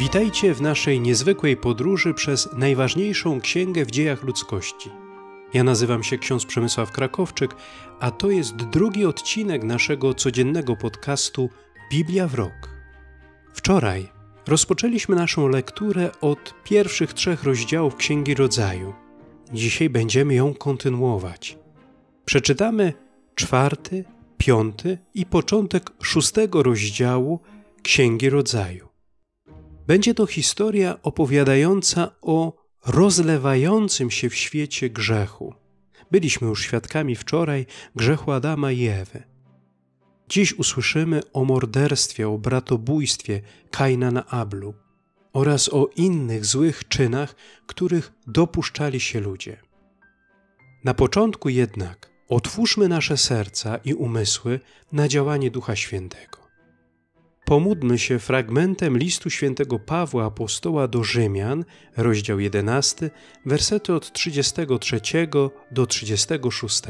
Witajcie w naszej niezwykłej podróży przez najważniejszą księgę w dziejach ludzkości. Ja nazywam się ksiądz Przemysław Krakowczyk, a to jest drugi odcinek naszego codziennego podcastu Biblia w rok. Wczoraj rozpoczęliśmy naszą lekturę od pierwszych trzech rozdziałów Księgi Rodzaju. Dzisiaj będziemy ją kontynuować. Przeczytamy czwarty, piąty i początek szóstego rozdziału Księgi Rodzaju. Będzie to historia opowiadająca o rozlewającym się w świecie grzechu. Byliśmy już świadkami wczoraj grzechu Adama i Ewy. Dziś usłyszymy o morderstwie, o bratobójstwie Kaina na Ablu oraz o innych złych czynach, których dopuszczali się ludzie. Na początku jednak otwórzmy nasze serca i umysły na działanie Ducha Świętego. Pomódmy się fragmentem listu świętego Pawła apostoła do Rzymian, rozdział 11, wersety od 33 do 36.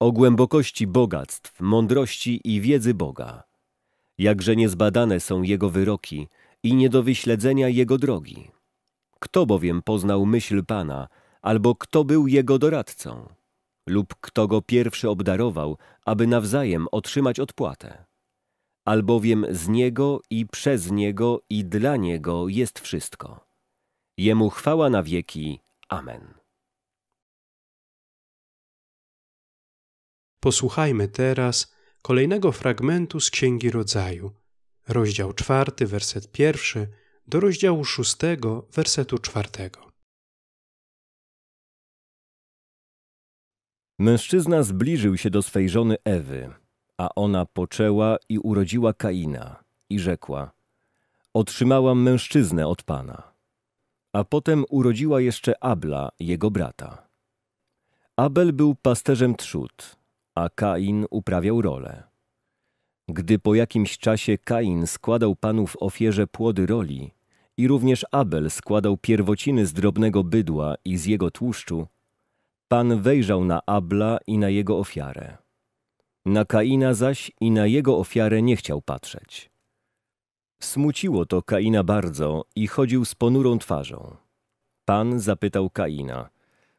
O głębokości bogactw, mądrości i wiedzy Boga. Jakże niezbadane są Jego wyroki i nie do wyśledzenia Jego drogi. Kto bowiem poznał myśl Pana, albo kto był Jego doradcą? lub kto go pierwszy obdarował, aby nawzajem otrzymać odpłatę. Albowiem z Niego i przez Niego i dla Niego jest wszystko. Jemu chwała na wieki. Amen. Posłuchajmy teraz kolejnego fragmentu z Księgi Rodzaju, rozdział czwarty, werset pierwszy do rozdziału szóstego, wersetu czwartego. Mężczyzna zbliżył się do swej żony Ewy, a ona poczęła i urodziła Kaina i rzekła: Otrzymałam mężczyznę od Pana. A potem urodziła jeszcze Abla, jego brata. Abel był pasterzem trzód, a Kain uprawiał rolę. Gdy po jakimś czasie Kain składał panu w ofierze płody roli i również Abel składał pierwociny z drobnego bydła i z jego tłuszczu, Pan wejrzał na Abla i na jego ofiarę. Na Kaina zaś i na jego ofiarę nie chciał patrzeć. Smuciło to Kaina bardzo i chodził z ponurą twarzą. Pan zapytał Kaina,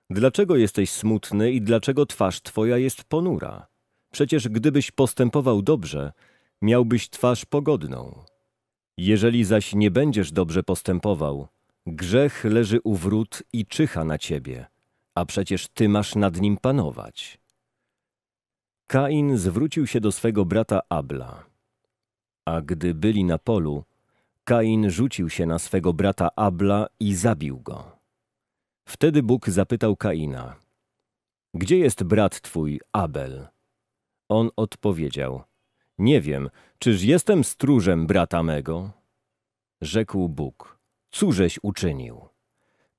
dlaczego jesteś smutny i dlaczego twarz twoja jest ponura? Przecież gdybyś postępował dobrze, miałbyś twarz pogodną. Jeżeli zaś nie będziesz dobrze postępował, grzech leży u wrót i czyha na ciebie – a przecież ty masz nad nim panować. Kain zwrócił się do swego brata Abla. A gdy byli na polu, Kain rzucił się na swego brata Abla i zabił go. Wtedy Bóg zapytał Kaina: Gdzie jest brat twój, Abel? On odpowiedział: Nie wiem, czyż jestem stróżem brata mego? Rzekł Bóg: Cóżeś uczynił?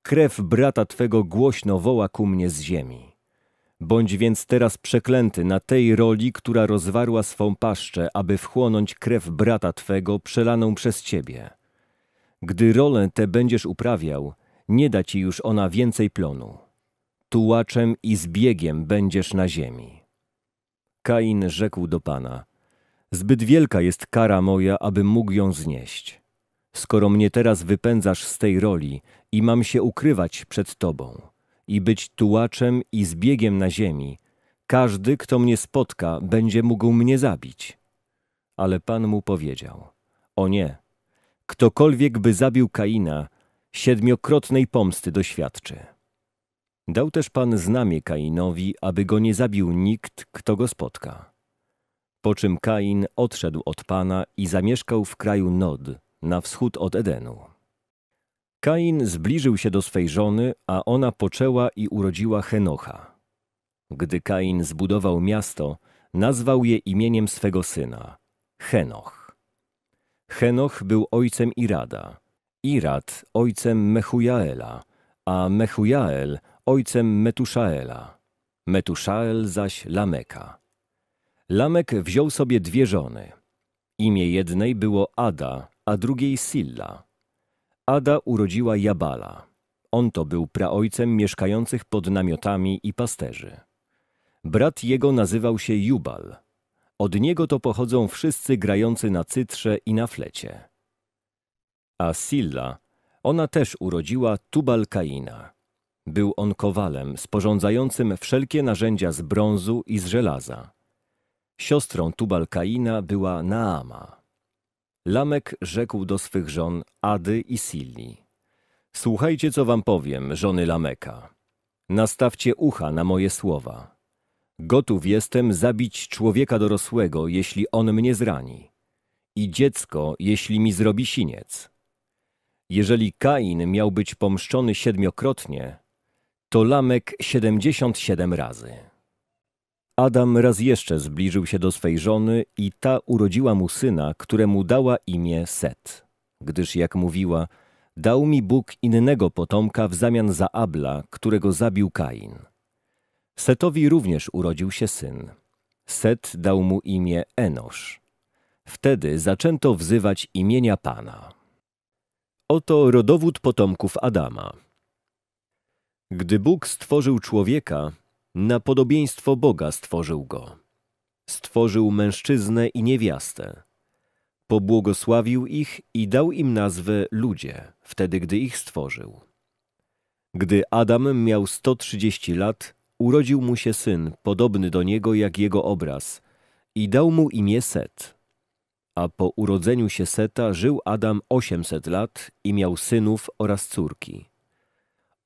krew brata Twego głośno woła ku mnie z ziemi. Bądź więc teraz przeklęty na tej roli, która rozwarła swą paszczę, aby wchłonąć krew brata Twego przelaną przez Ciebie. Gdy rolę tę będziesz uprawiał, nie da Ci już ona więcej plonu. Tułaczem i zbiegiem będziesz na ziemi. Kain rzekł do Pana, zbyt wielka jest kara moja, aby mógł ją znieść skoro mnie teraz wypędzasz z tej roli i mam się ukrywać przed Tobą i być tułaczem i zbiegiem na ziemi, każdy, kto mnie spotka, będzie mógł mnie zabić. Ale Pan mu powiedział, o nie, ktokolwiek by zabił Kaina, siedmiokrotnej pomsty doświadczy. Dał też Pan znamie Kainowi, aby go nie zabił nikt, kto go spotka. Po czym Kain odszedł od Pana i zamieszkał w kraju Nod, na wschód od Edenu. Kain zbliżył się do swej żony, a ona poczęła i urodziła Henocha. Gdy Kain zbudował miasto, nazwał je imieniem swego syna – Henoch. Henoch był ojcem Irada, Irad ojcem Mechujaela, a Mechujael ojcem Metuszaela, Metuszael zaś Lameka. Lamek wziął sobie dwie żony. Imię jednej było Ada, a drugiej Silla. Ada urodziła Jabala. On to był praojcem mieszkających pod namiotami i pasterzy. Brat jego nazywał się Jubal. Od niego to pochodzą wszyscy grający na cytrze i na flecie. A Silla, ona też urodziła Tubal Kaina. Był on kowalem sporządzającym wszelkie narzędzia z brązu i z żelaza. Siostrą Tubal Kaina była Naama. Lamek rzekł do swych żon Ady i Silli. Słuchajcie, co wam powiem, żony Lameka. Nastawcie ucha na moje słowa. Gotów jestem zabić człowieka dorosłego, jeśli on mnie zrani. I dziecko, jeśli mi zrobi siniec. Jeżeli Kain miał być pomszczony siedmiokrotnie, to Lamek siedemdziesiąt siedem razy. Adam raz jeszcze zbliżył się do swej żony i ta urodziła mu syna, któremu dała imię Set. Gdyż, jak mówiła, dał mi Bóg innego potomka w zamian za Abla, którego zabił Kain. Setowi również urodził się syn. Set dał mu imię Enosz. Wtedy zaczęto wzywać imienia Pana. Oto rodowód potomków Adama. Gdy Bóg stworzył człowieka, na podobieństwo Boga stworzył go. Stworzył mężczyznę i niewiastę. Pobłogosławił ich i dał im nazwę ludzie, wtedy gdy ich stworzył. Gdy Adam miał 130 lat, urodził mu się syn, podobny do niego jak jego obraz, i dał mu imię Set. A po urodzeniu się Seta żył Adam 800 lat i miał synów oraz córki.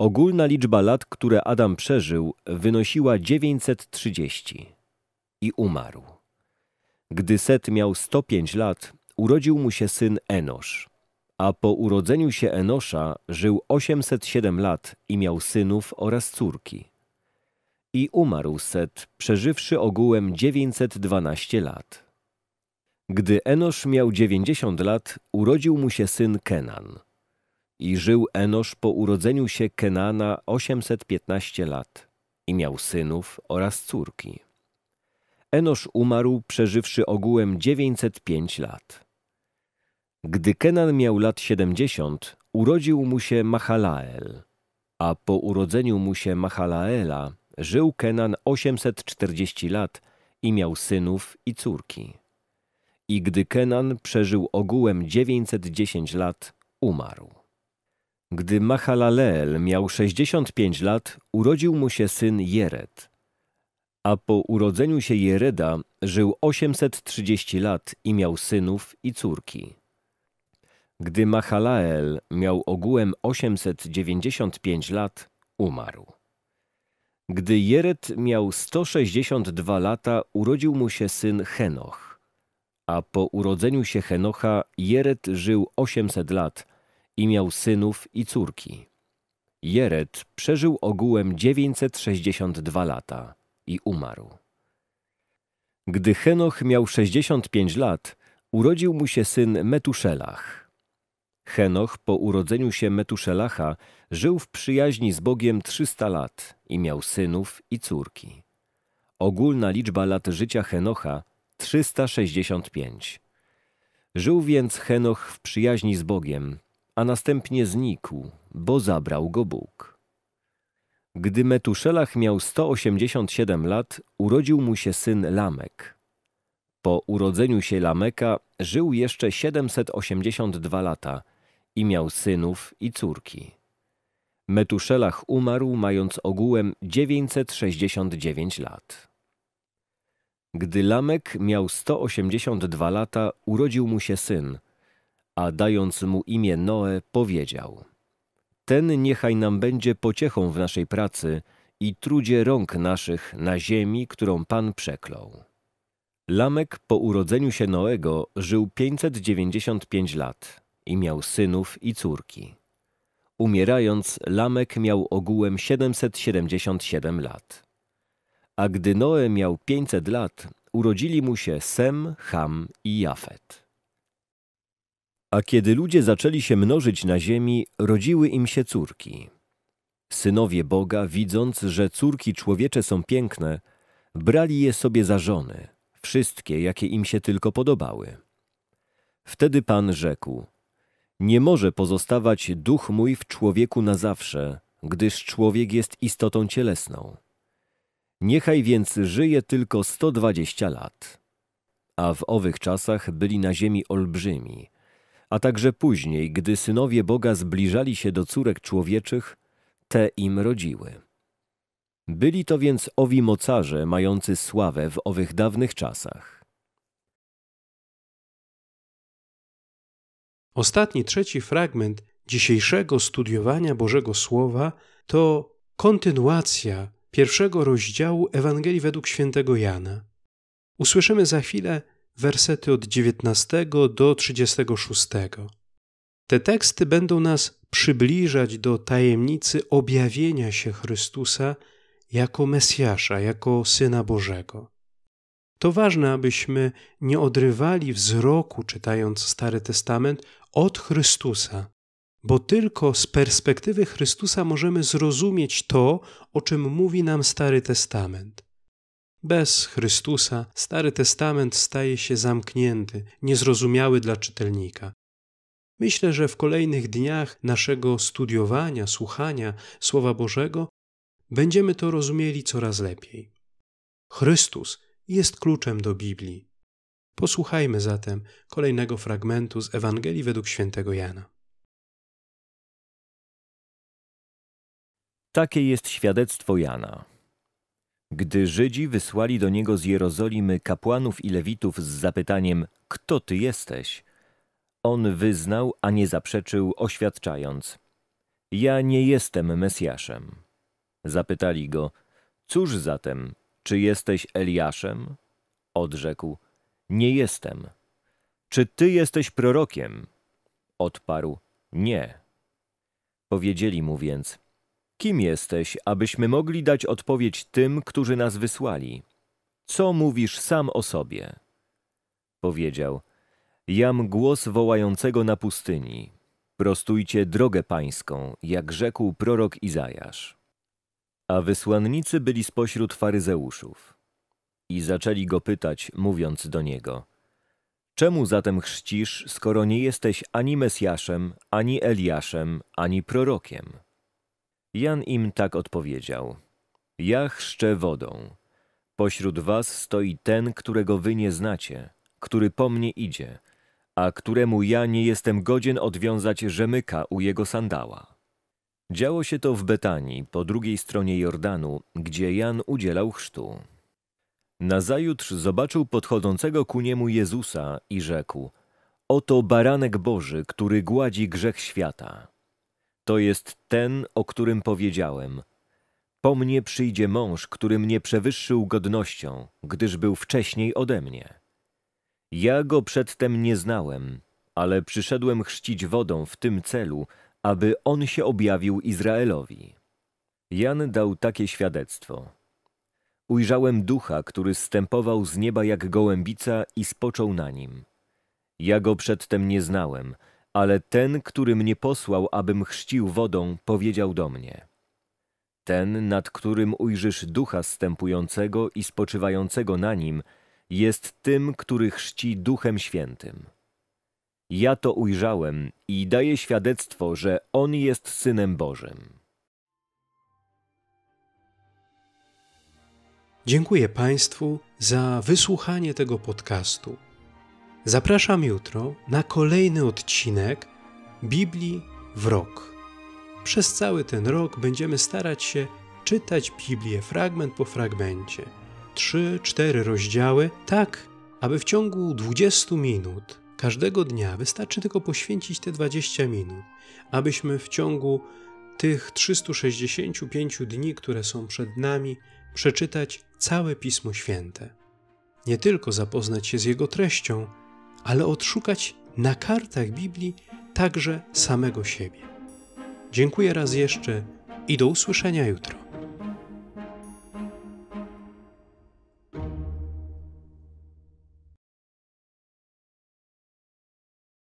Ogólna liczba lat, które Adam przeżył, wynosiła 930 i umarł. Gdy Set miał 105 lat, urodził mu się syn Enosz, a po urodzeniu się Enosza żył 807 lat i miał synów oraz córki. I umarł Set, przeżywszy ogółem 912 lat. Gdy Enosz miał 90 lat, urodził mu się syn Kenan – i żył Enosz po urodzeniu się Kenana 815 lat i miał synów oraz córki. Enosz umarł, przeżywszy ogółem 905 lat. Gdy Kenan miał lat 70, urodził mu się Mahalael, a po urodzeniu mu się Mahalaela żył Kenan 840 lat i miał synów i córki. I gdy Kenan przeżył ogółem 910 lat, umarł. Gdy Mahalaleel miał 65 lat, urodził mu się syn Jered. A po urodzeniu się Jereda żył 830 lat i miał synów i córki. Gdy Mahalael miał ogółem 895 lat, umarł. Gdy Jered miał 162 lata, urodził mu się syn Henoch. A po urodzeniu się Henocha Jered żył 800 lat i miał synów i córki. Jered przeżył ogółem 962 lata i umarł. Gdy Henoch miał 65 lat, urodził mu się syn Metuszelach. Henoch po urodzeniu się Metuszelacha żył w przyjaźni z Bogiem 300 lat i miał synów i córki. Ogólna liczba lat życia Henocha 365. Żył więc Henoch w przyjaźni z Bogiem a następnie znikł, bo zabrał go Bóg. Gdy Metuszelach miał 187 lat, urodził mu się syn Lamek. Po urodzeniu się Lameka żył jeszcze 782 lata i miał synów i córki. Metuszelach umarł mając ogółem 969 lat. Gdy Lamek miał 182 lata, urodził mu się syn – a dając mu imię Noe, powiedział: Ten niechaj nam będzie pociechą w naszej pracy i trudzie rąk naszych na ziemi, którą Pan przeklął. Lamek po urodzeniu się Noego żył 595 lat i miał synów i córki. Umierając, Lamek miał ogółem 777 lat. A gdy Noe miał 500 lat, urodzili mu się Sem, Ham i Jafet. A kiedy ludzie zaczęli się mnożyć na ziemi, rodziły im się córki. Synowie Boga, widząc, że córki człowiecze są piękne, brali je sobie za żony, wszystkie, jakie im się tylko podobały. Wtedy Pan rzekł, nie może pozostawać duch mój w człowieku na zawsze, gdyż człowiek jest istotą cielesną. Niechaj więc żyje tylko 120 lat. A w owych czasach byli na ziemi olbrzymi – a także później, gdy synowie Boga zbliżali się do córek człowieczych, te im rodziły. Byli to więc owi mocarze mający sławę w owych dawnych czasach. Ostatni, trzeci fragment dzisiejszego studiowania Bożego Słowa to kontynuacja pierwszego rozdziału Ewangelii według świętego Jana. Usłyszymy za chwilę wersety od 19 do 36. Te teksty będą nas przybliżać do tajemnicy objawienia się Chrystusa jako Mesjasza, jako Syna Bożego. To ważne, abyśmy nie odrywali wzroku, czytając Stary Testament, od Chrystusa, bo tylko z perspektywy Chrystusa możemy zrozumieć to, o czym mówi nam Stary Testament. Bez Chrystusa Stary Testament staje się zamknięty, niezrozumiały dla czytelnika. Myślę, że w kolejnych dniach naszego studiowania, słuchania Słowa Bożego będziemy to rozumieli coraz lepiej. Chrystus jest kluczem do Biblii. Posłuchajmy zatem kolejnego fragmentu z Ewangelii według świętego Jana. Takie jest świadectwo Jana. Gdy Żydzi wysłali do niego z Jerozolimy kapłanów i lewitów z zapytaniem: Kto ty jesteś? On wyznał, a nie zaprzeczył, oświadczając: Ja nie jestem Mesjaszem. Zapytali go: Cóż zatem, czy jesteś Eliaszem? Odrzekł: Nie jestem. Czy ty jesteś prorokiem? Odparł: Nie. Powiedzieli mu więc: Kim jesteś, abyśmy mogli dać odpowiedź tym, którzy nas wysłali? Co mówisz sam o sobie? Powiedział: Jam głos wołającego na pustyni. Prostujcie drogę pańską, jak rzekł prorok Izajasz. A wysłannicy byli spośród faryzeuszów. I zaczęli go pytać, mówiąc do niego: Czemu zatem chrzcisz, skoro nie jesteś ani Mesjaszem, ani Eliaszem, ani prorokiem? Jan im tak odpowiedział. Ja chrzczę wodą. Pośród was stoi ten, którego wy nie znacie, który po mnie idzie, a któremu ja nie jestem godzien odwiązać rzemyka u jego sandała. Działo się to w Betanii, po drugiej stronie Jordanu, gdzie Jan udzielał chrztu. Nazajutrz zobaczył podchodzącego ku niemu Jezusa i rzekł: Oto baranek Boży, który gładzi grzech świata. To jest ten, o którym powiedziałem. Po mnie przyjdzie mąż, który mnie przewyższył godnością, gdyż był wcześniej ode mnie. Ja go przedtem nie znałem, ale przyszedłem chrzcić wodą w tym celu, aby on się objawił Izraelowi. Jan dał takie świadectwo. Ujrzałem ducha, który stępował z nieba jak gołębica i spoczął na nim. Ja go przedtem nie znałem – ale ten, który mnie posłał, abym chrzcił wodą, powiedział do mnie. Ten, nad którym ujrzysz ducha stępującego i spoczywającego na nim, jest tym, który chrzci duchem świętym. Ja to ujrzałem i daję świadectwo, że on jest synem Bożym. Dziękuję Państwu za wysłuchanie tego podcastu. Zapraszam jutro na kolejny odcinek Biblii w rok. Przez cały ten rok będziemy starać się czytać Biblię fragment po fragmencie, trzy, cztery rozdziały, tak aby w ciągu 20 minut każdego dnia wystarczy tylko poświęcić te 20 minut, abyśmy w ciągu tych 365 dni, które są przed nami, przeczytać całe Pismo Święte. Nie tylko zapoznać się z jego treścią, ale odszukać na kartach Biblii także samego siebie. Dziękuję raz jeszcze i do usłyszenia jutro.